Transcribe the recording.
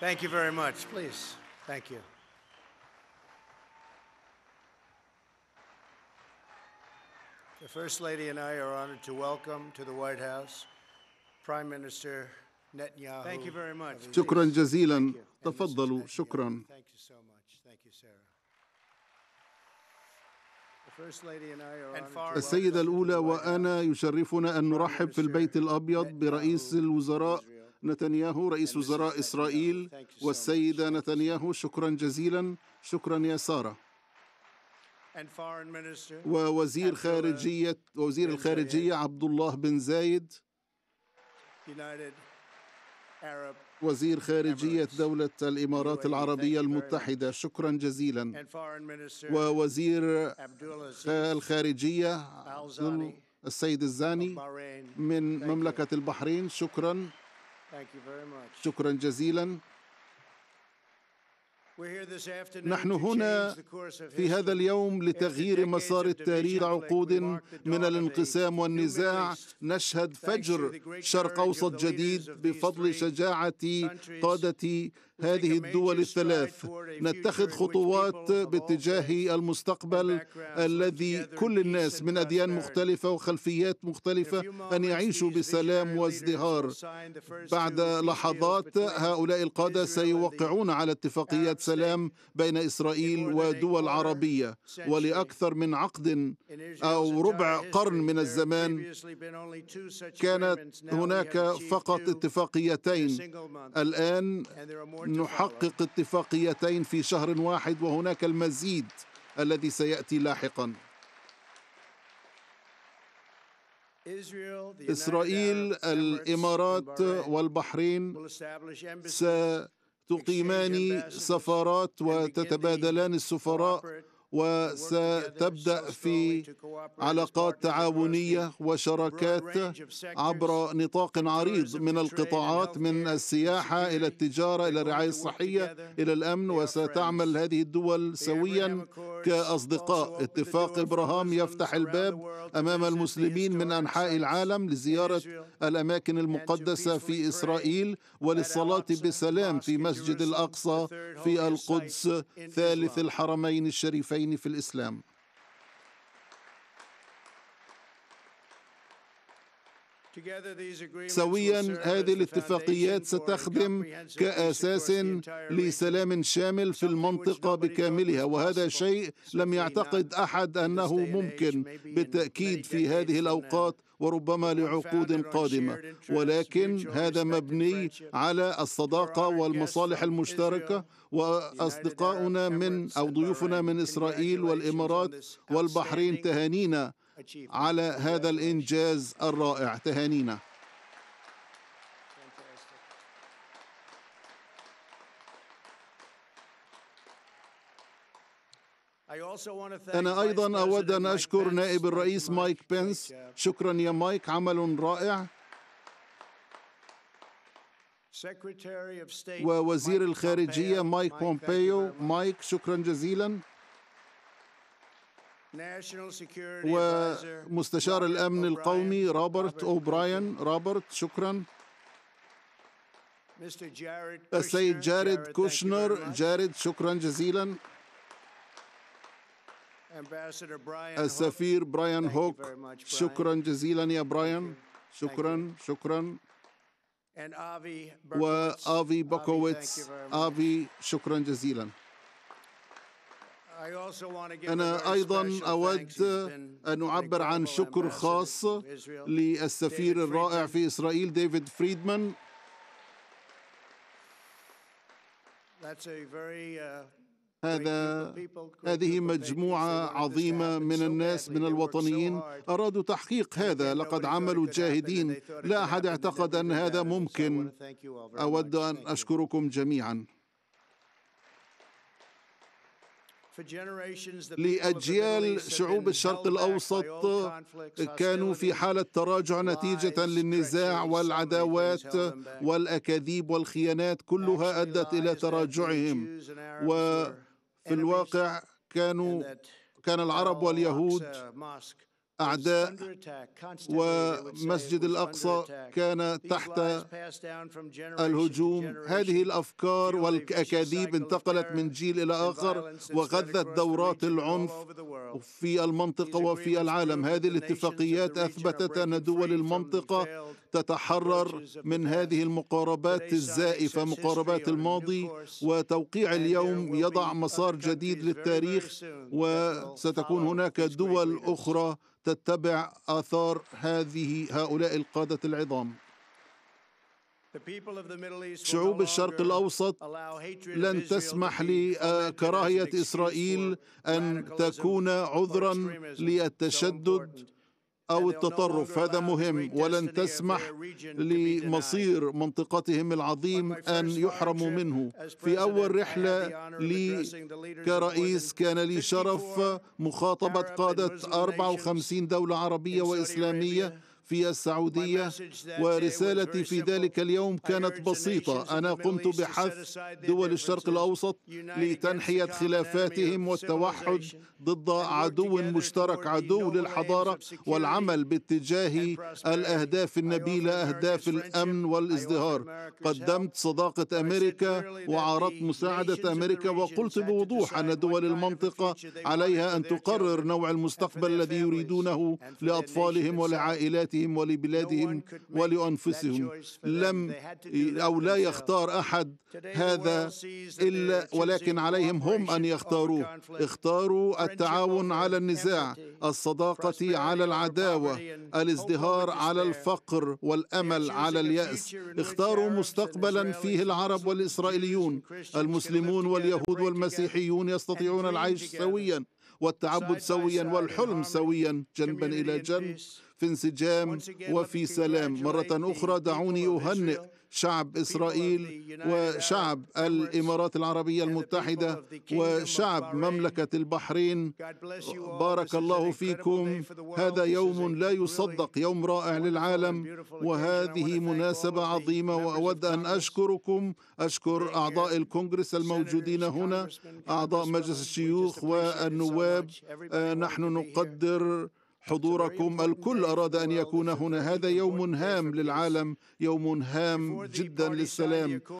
Thank you very much. Please. Thank you. The First Lady and I are honored to welcome to the White House Prime Minister Netanyahu. Thank you very much. شكرا جزيلا. تفضلوا. شكرا. Thank you so much. Thank you, Sarah. السيدة الأولى وأنا يشرفنا أن نرحب في البيت الأبيض برئيس الوزراء نتنياهو رئيس وزراء إسرائيل والسيدة نتنياهو شكرا جزيلا شكرا يا سارة ووزير خارجية وزير الخارجية عبد الله بن زايد وزير خارجية دولة الإمارات العربية المتحدة شكرا جزيلا ووزير الخارجية السيد الزاني من مملكة البحرين شكرا شكرا جزيلا نحن هنا في هذا اليوم لتغيير مسار التاريخ عقود من الانقسام والنزاع نشهد فجر شرق اوسط جديد بفضل شجاعه قاده هذه الدول الثلاث نتخذ خطوات باتجاه المستقبل الذي كل الناس من أديان مختلفة وخلفيات مختلفة أن يعيشوا بسلام وازدهار بعد لحظات هؤلاء القادة سيوقعون على اتفاقيات سلام بين إسرائيل ودول عربية ولأكثر من عقد أو ربع قرن من الزمان كانت هناك فقط اتفاقيتين الآن نحقق اتفاقيتين في شهر واحد وهناك المزيد الذي سياتي لاحقا اسرائيل الامارات والبحرين ستقيمان سفارات وتتبادلان السفراء وستبدأ في علاقات تعاونية وشراكات عبر نطاق عريض من القطاعات من السياحة إلى التجارة إلى الرعاية الصحية إلى الأمن وستعمل هذه الدول سويا كأصدقاء اتفاق إبراهام يفتح الباب أمام المسلمين من أنحاء العالم لزيارة الأماكن المقدسة في إسرائيل وللصلاة بسلام في مسجد الأقصى في القدس ثالث الحرمين الشريفين في الإسلام سويا هذه الاتفاقيات ستخدم كأساس لسلام شامل في المنطقة بكاملها وهذا شيء لم يعتقد أحد أنه ممكن بالتأكيد في هذه الأوقات وربما لعقود قادمه ولكن هذا مبني على الصداقه والمصالح المشتركه واصدقاؤنا من او ضيوفنا من اسرائيل والامارات والبحرين تهانينا على هذا الإنجاز الرائع تهانينا أنا أيضا أود أن أشكر نائب الرئيس مايك بنس شكرا يا مايك عمل رائع ووزير الخارجية مايك بومبيو مايك شكرا جزيلا ومستشار الأمن القومي روبرت أوبراين روبرت شكرا السيد جارد كوشنر جارد شكرا جزيلا السفير برايان هوك شكرا جزيلا يا برايان شكرا شكرا وآفي بوكوويتس آفي شكرا جزيلا أنا أيضا أود أن أعبر عن شكر خاص للسفير الرائع في إسرائيل ديفيد فريدمان uh, هذا هذه مجموعة عظيمة من الناس من الوطنيين أرادوا تحقيق هذا لقد عملوا جاهدين لا أحد اعتقد أن هذا ممكن أود أن أشكركم جميعاً لاجيال شعوب الشرق الاوسط كانوا في حاله تراجع نتيجه للنزاع والعداوات والاكاذيب والخيانات كلها ادت الى تراجعهم وفي الواقع كانوا كان العرب واليهود أعداء ومسجد الأقصى كان تحت الهجوم هذه الأفكار والأكاذيب انتقلت من جيل إلى آخر وغذت دورات العنف في المنطقة وفي العالم هذه الاتفاقيات أثبتت أن دول المنطقة تتحرر من هذه المقاربات الزائفة مقاربات الماضي وتوقيع اليوم يضع مسار جديد للتاريخ وستكون هناك دول أخرى تتبع آثار هذه هؤلاء القادة العظام شعوب الشرق الأوسط لن تسمح لكراهية آه، إسرائيل أن تكون عذرا للتشدد أو التطرف هذا مهم ولن تسمح لمصير منطقتهم العظيم أن يحرموا منه في أول رحلة لي كرئيس كان لي شرف مخاطبة قادة 54 دولة عربية وإسلامية في السعودية ورسالتي في ذلك اليوم كانت بسيطة أنا قمت بحث دول الشرق الأوسط لتنحية خلافاتهم والتوحد ضد عدو مشترك عدو للحضارة والعمل باتجاه الأهداف النبيلة أهداف الأمن والازدهار قدمت صداقة أمريكا وعرضت مساعدة أمريكا وقلت بوضوح أن دول المنطقة عليها أن تقرر نوع المستقبل الذي يريدونه لأطفالهم ولعائلاتهم لأمتهم ولبلادهم ولأنفسهم لم أو لا يختار أحد هذا إلا ولكن عليهم هم أن يختاروه اختاروا التعاون على النزاع الصداقة على العداوة الازدهار على الفقر والأمل على اليأس اختاروا مستقبلا فيه العرب والإسرائيليون المسلمون واليهود والمسيحيون يستطيعون العيش سويا والتعبد سويا والحلم سويا جنبا الى جنب في انسجام وفي سلام مرة أخرى دعوني أهنئ شعب إسرائيل وشعب الإمارات العربية المتحدة وشعب مملكة البحرين بارك الله فيكم هذا يوم لا يصدق يوم رائع للعالم وهذه مناسبة عظيمة وأود أن أشكركم أشكر أعضاء الكونغرس الموجودين هنا أعضاء مجلس الشيوخ والنواب آه، نحن نقدر حضوركم الكل أراد أن يكون هنا هذا يوم هام للعالم يوم هام جدا للسلام